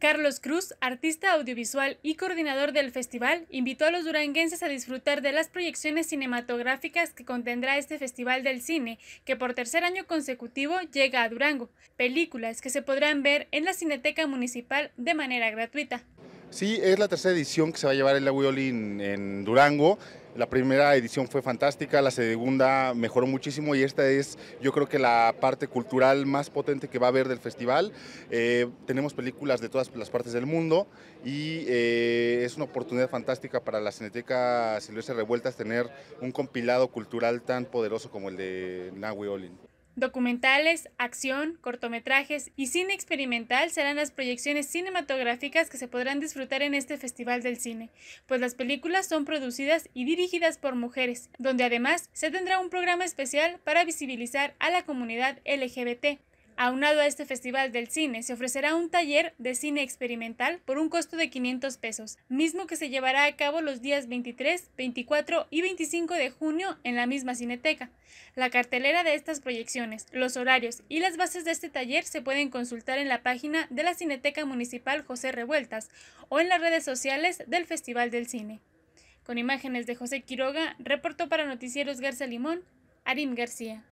Carlos Cruz, artista audiovisual y coordinador del festival, invitó a los duranguenses a disfrutar de las proyecciones cinematográficas que contendrá este Festival del Cine, que por tercer año consecutivo llega a Durango, películas que se podrán ver en la Cineteca Municipal de manera gratuita. Sí, es la tercera edición que se va a llevar el Agüiolín en Durango. La primera edición fue fantástica, la segunda mejoró muchísimo y esta es yo creo que la parte cultural más potente que va a haber del festival. Eh, tenemos películas de todas las partes del mundo y eh, es una oportunidad fantástica para la Cineteca Silvestre Revueltas tener un compilado cultural tan poderoso como el de Nahui Olin. Documentales, acción, cortometrajes y cine experimental serán las proyecciones cinematográficas que se podrán disfrutar en este Festival del Cine, pues las películas son producidas y dirigidas por mujeres, donde además se tendrá un programa especial para visibilizar a la comunidad LGBT, Aunado a este Festival del Cine, se ofrecerá un taller de cine experimental por un costo de 500 pesos, mismo que se llevará a cabo los días 23, 24 y 25 de junio en la misma cineteca. La cartelera de estas proyecciones, los horarios y las bases de este taller se pueden consultar en la página de la Cineteca Municipal José Revueltas o en las redes sociales del Festival del Cine. Con imágenes de José Quiroga, reportó para Noticieros Garza Limón, Arim García.